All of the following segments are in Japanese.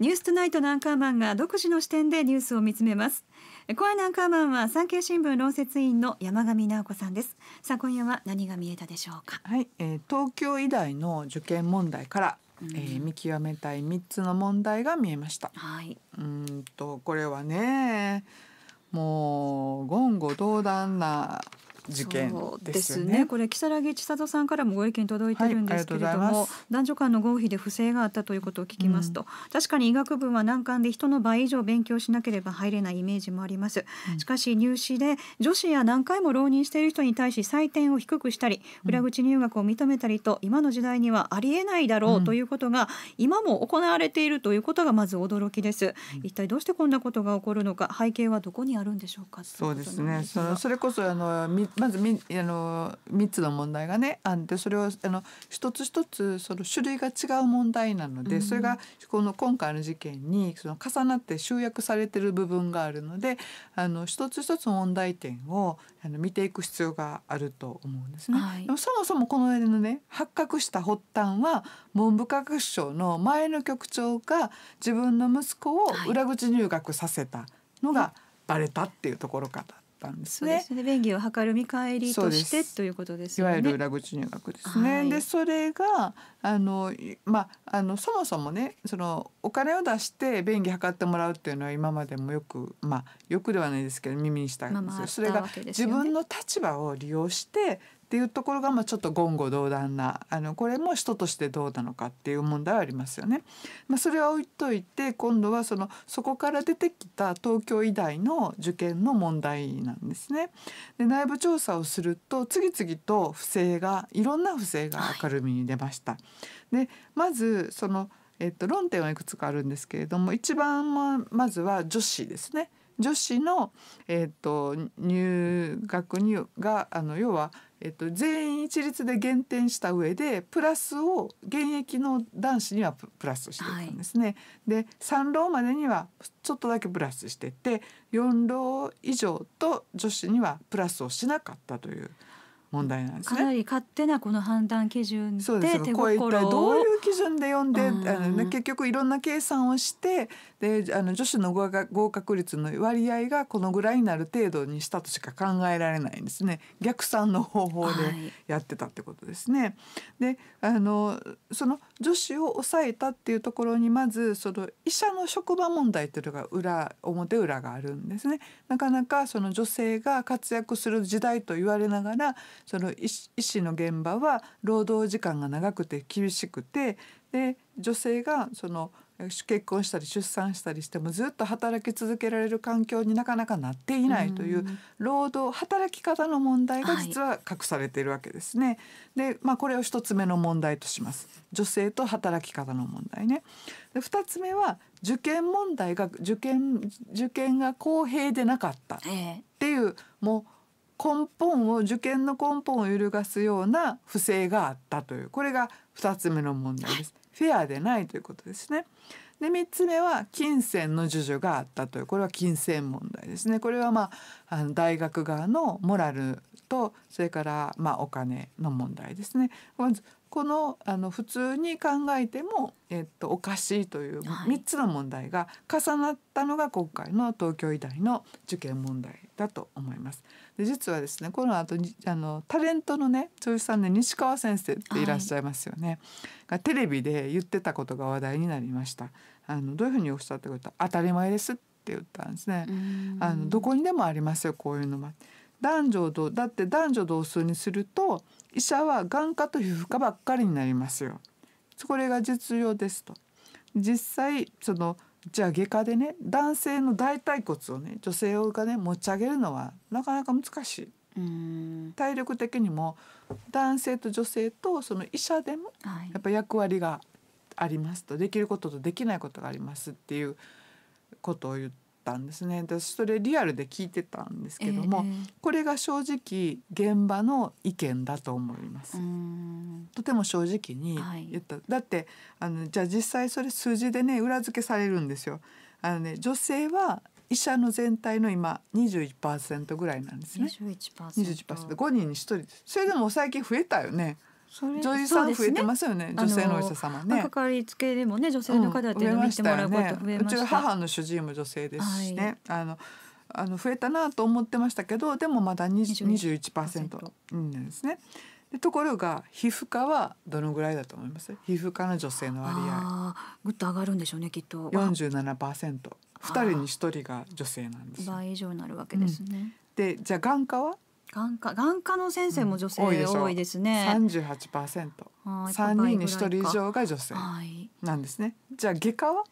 ニューストナイトのアンカーマンが独自の視点でニュースを見つめます今夜のアンカーマンは産経新聞論説委員の山上直子さんですさあ今夜は何が見えたでしょうかはい、えー、東京医大の受験問題からうん、えー、見極めたい三つの問題が見えました。はい、うんとこれはね事件ですね、ね、これ木更木千里さんからもご意見届いてるんですけれども、はい、男女間の合否で不正があったということを聞きますと、うん、確かに医学部は難関で人の倍以上勉強しなければ入れないイメージもあります、うん、しかし入試で女子や何回も浪人している人に対し採点を低くしたり裏口入学を認めたりと今の時代にはありえないだろうということが、今も行われているということがまず驚きです、うん、一体どうしてこんなことが起こるのか背景はどこにあるんでしょうかそうですねそのそれこそあのまずみあの3つの問題がねあってそれをあの一つ一つその種類が違う問題なので、うん、それがこの今回の事件にその重なって集約されてる部分があるのであの一つ一つ問題点をあの見ていく必要があると思うんですね。はい、でもそもそもこの間のね発覚した発端は文部科学省の前の局長が自分の息子を裏口入学させたのがバレたっていうところから。はいったんですね。すね便宜を図る見返りとしてということです、ね、いわゆる裏口入学ですね。はい、でそれがあのまああのそもそもねそのお金を出して便宜図ってもらうっていうのは今までもよくまあよくではないですけど耳にしたんですよ。まあまあ、ね、それが自分の立場を利用してっていうところが、まあ、ちょっと言語道断なあのこれも人としてどうなのかっていう問題はありますよね。まあ、それは置いといて今度はそのそこから出てきた東京医大の受験の問題なんですね。で内部調査をすると次々と不正がいろんな不正が明るみに出ました。はい、でまずそのえっと、論点はいくつかあるんですけれども一番まずは女子ですね女子の、えーと、入学にがあの要は、えーと、と全員一律で減点した上でプラスを現役の男子にはプラスしてたんですね。はい、で3浪までにはちょっとだけプラスしてて4浪以上と女子にはプラスをしなかったという。問題なんですね。かなり勝手なこの判断基準で手うれ一体どういう基準で読んで、うん、あの、ね、結局いろんな計算をしてであの女子の合格率の割合がこのぐらいになる程度にしたとしか考えられないんですね逆算の方法でやってたってことですね。はい、であのその女子を抑えたっていうところにまずその医者の職場問題というのが裏表裏があるんですね。なかなかその女性が活躍する時代と言われながらその医師の現場は労働時間が長くて厳しくてで女性がその結婚したり出産したりしてもずっと働き続けられる環境になかなかなっていないという労働働き方の問題が実は隠されているわけですね。はい、で、まあ、これを一つ目の問題とします。女性と働き方の問題ね。で2つ目は受験問題が受験受験が公平でなかったっていう、えー、もう根本を受験の根本を揺るがすような不正があったというこれが2つ目の問題です。フェアでないということですね。で3つ目は金銭の授受があったというこれは金銭問題ですね。これは、まあ、あの大学側のモラルとそれからまあお金の問題ですね。まずこのあの普通に考えても、えっと、おかしいという3つの問題が重なったのが今回の東京医大の受験問題だと思います。で実はですねこの後にあのタレントのね女優さんで西川先生っていらっしゃいますよね、はい、がテレビで言ってたことが話題になりました。あのどういうふうにおっしゃったこと当たり前ですって言ったんですね。あのどこにでもありますよこういうのは。男女だって男女同数にすると医者は眼科という負荷ばっかりになりますよ。これが実用ですと。実際そのじゃあ外科でね男性の大腿骨をね女性がね持ち上げるのはなかなか難しい。体力的にも男性と女性とその医者でもやっぱ役割がありますと、はい、できることとできないことがありますっていうことを言って。ったんですね私それリアルで聞いてたんですけども、えー、これが正直現場の意見だと思いますとても正直に言った、はい、だってあのじゃあ実際それ数字でね裏付けされるんですよあのね女性は医者の全体の今21%ぐらいなんですね。21%, 21%5 人に1人それでも最近増えたよね。女医さん増えてますよね、ね、女性のお医者様ねかかりつけでもね女性の方っていうのを見てもらうこと増えました,、ね、うち母の主治医も女性ですしね、はい、あのあの増えたなと思ってましたけどでもまだ21%なんですね。ところが皮膚科はどのぐらいだと思います皮膚科の女性の割合ぐっと上がるんでしょうねきっと47%二人に一人が女性なんです倍以上になるわけですね、うん、でじゃあ眼科は眼科眼科の先生も女性、うん、多いですね。三十八パーセント。三人に一人以上が女性なんですね。じゃあ外科は？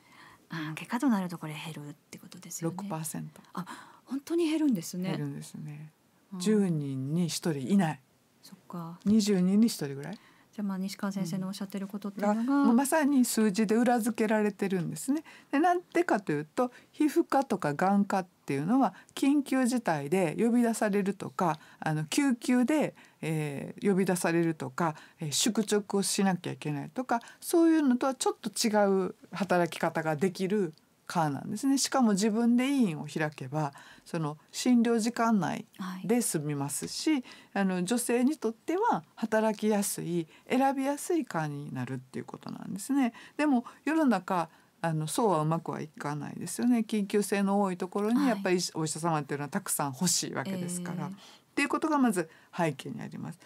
あ外科となるとこれ減るってことですよね。六パーセント。あ本当に減るんですね。減るんですね。十、人に一人いない。そっか。二十人に一人ぐらい？じゃまあ西川先生のおっしゃってることっていうのが、うん、まさに数字で裏付けられてるんですね。でなんでかというと皮膚科とか眼科っていうのは緊急事態で呼び出されるとかあの救急で、えー、呼び出されるとか、えー、宿直をしなきゃいけないとかそういうのとはちょっと違う働き方ができるかなんですねしかも自分で委員を開けばその診療時間内で済みますし、はい、あの女性にとっては働きやすい選びやすい科になるっていうことなんですね。でも世の中あのそうはうまくはいかないですよね緊急性の多いところにやっぱりお医者様っていうのはたくさん欲しいわけですから。はいっていうことがまず背景にあります。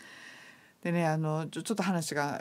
でねあのちょっと話が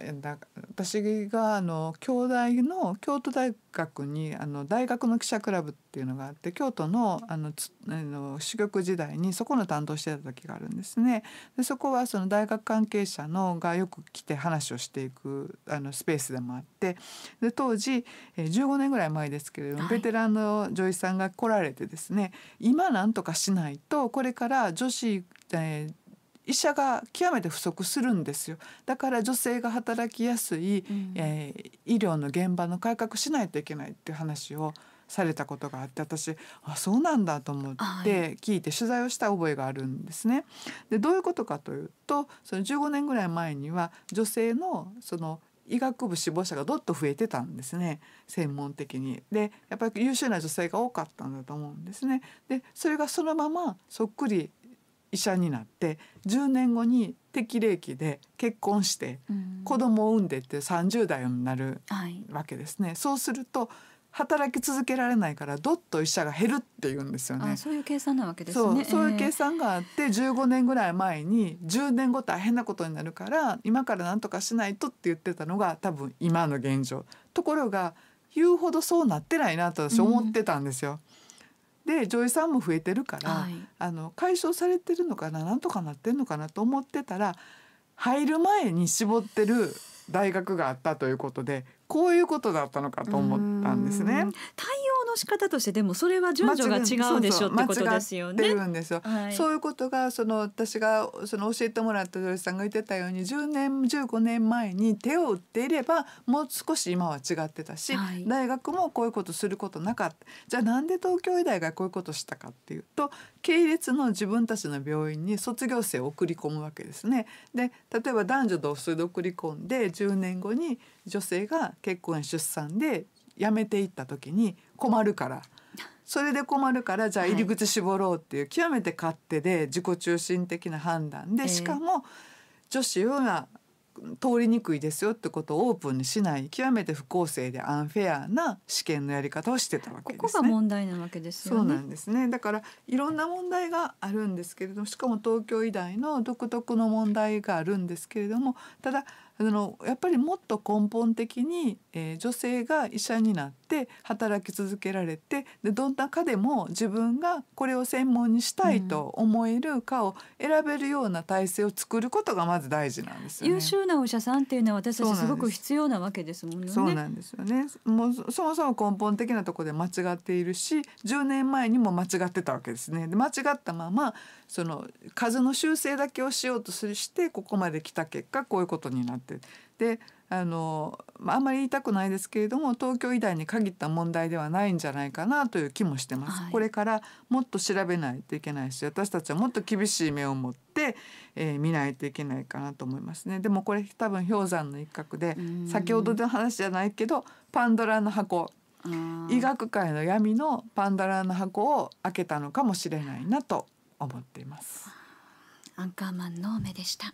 私があの京大の京都大学にあの大学の記者クラブっていうのがあって京都のあのあの主局時代にそこの担当してた時があるんですね。でそこはその大学関係者のがよく来て話をしていくあのスペースでもあってで当時15年ぐらい前ですけれども、はい、ベテランの女医さんが来られてですね今なんとかしないとこれから女子えー、医者が極めて不足するんですよだから女性が働きやすい、うん、えー、医療の現場の改革しないといけないっていう話をされたことがあって私あそうなんだと思って聞いて取材をした覚えがあるんですね。でどういうことかというとその15年ぐらい前には女性のその医学部志望者がどっと増えてたんですね専門的に。でやっぱり優秀な女性が多かったんだと思うんですね。でそれがそのままそっくり医者になって10年後に適齢期で結婚して子供を産んでって30代になるわけですね、はい、そうすると働き続けられないからどっと医者が減るって言うんですよねそういう計算なわけです、ね、そういう計算があって15年ぐらい前に10年後大変なことになるから今から何とかしないとって言ってたのが多分今の現状ところが言うほどそうなってないなと私思ってたんですよ、うんで女医さんも増えてるから、はい、あの解消されてるのかななんとかなってんのかなと思ってたら入る前に絞ってる大学があったということでこういうことだったのかと思ったんですね。対の仕方としてでもそれは順序が違うでしょうってことですよね。そうはい、そういうことがその私がその教えてもらった女優さんが言ってたように10年15年前に手を打っていればもう少し今は違ってたし、はい、大学もこういうことすることなかったじゃあなんで東京医大がこういうことしたかっていうと系列の自分たちの病院に卒業生を送り込むわけですね。で例えば男女同数で送り込んで10年後に女性が結婚や出産でやめていった時に困るからそれで困るからじゃあ入り口絞ろうっていう、極めて勝手で自己中心的な判断で、しかも女子は通りにくいですよってことをオープンにしない極めて不公正でアンフェアな試験のやり方をしてたわけですね。ここが問題なわけですよね。そうなんですね。だからいろんな問題があるんですけれども、しかも東京医大の独特の問題があるんですけれども、ただあのやっぱりもっと根本的に、えー、女性が医者になって働き続けられてでどんなかでも自分がこれを専門にしたいと思えるかを選べるような体制を作ることがまず大事なんですよ、ね、優秀なお医者さんっていうのは私たちすごく必要なわけですもんね。そうなんですよねもうそもそも根本的なところで間違っているし10年前にも間違ってたわけですね。で間違ったままその数の修正だけをしようとすしてここまで来た結果こういうことになってってであのあんまり言いたくないですけれども東京医大に限った問題ではないんじゃないかなという気もしてます、はい、これからもっと調べないといけないし私たちはもっと厳しい目を持って、えー、見ないといけないかなと思いますねでもこれ多分氷山の一角で先ほどの話じゃないけどパンドラの箱医学界の闇のパンドラの箱を開けたのかもしれないなと思っています。アンカーマンの目でした